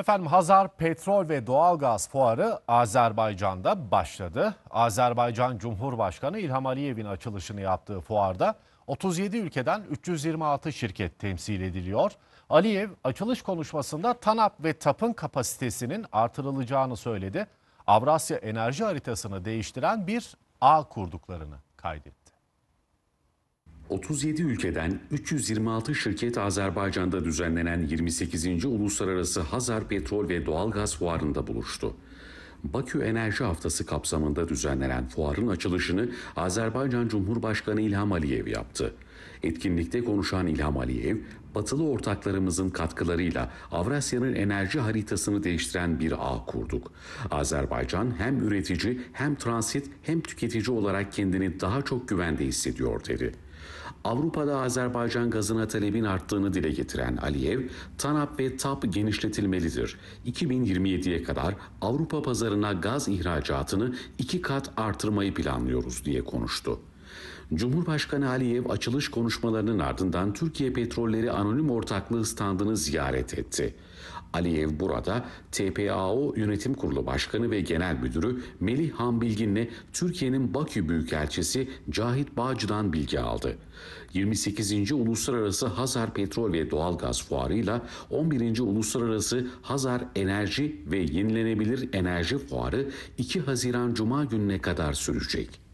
Efendim Hazar Petrol ve Doğalgaz Fuarı Azerbaycan'da başladı. Azerbaycan Cumhurbaşkanı İlham Aliyev'in açılışını yaptığı fuarda 37 ülkeden 326 şirket temsil ediliyor. Aliyev açılış konuşmasında TANAP ve TAP'ın kapasitesinin artırılacağını söyledi. Avrasya enerji haritasını değiştiren bir ağ kurduklarını kaydetti. 37 ülkeden 326 şirket Azerbaycan'da düzenlenen 28. Uluslararası Hazar Petrol ve Doğalgaz Fuarı'nda buluştu. Bakü Enerji Haftası kapsamında düzenlenen fuarın açılışını Azerbaycan Cumhurbaşkanı İlham Aliyev yaptı. Etkinlikte konuşan İlham Aliyev, batılı ortaklarımızın katkılarıyla Avrasya'nın enerji haritasını değiştiren bir ağ kurduk. Azerbaycan hem üretici hem transit hem tüketici olarak kendini daha çok güvende hissediyor dedi. Avrupa'da Azerbaycan gazına talebin arttığını dile getiren Aliyev, TANAP ve TAP genişletilmelidir. 2027'ye kadar Avrupa pazarına gaz ihracatını iki kat artırmayı planlıyoruz diye konuştu. Cumhurbaşkanı Aliyev açılış konuşmalarının ardından Türkiye Petrolleri Anonim Ortaklığı standını ziyaret etti. Aliyev burada TPAO Yönetim Kurulu Başkanı ve Genel Müdürü Melih Han Bilgin'le Türkiye'nin Bakü Büyükelçisi Cahit Bağcı'dan bilgi aldı. 28. Uluslararası Hazar Petrol ve Doğalgaz ile 11. Uluslararası Hazar Enerji ve Yenilenebilir Enerji Fuarı 2 Haziran Cuma gününe kadar sürecek.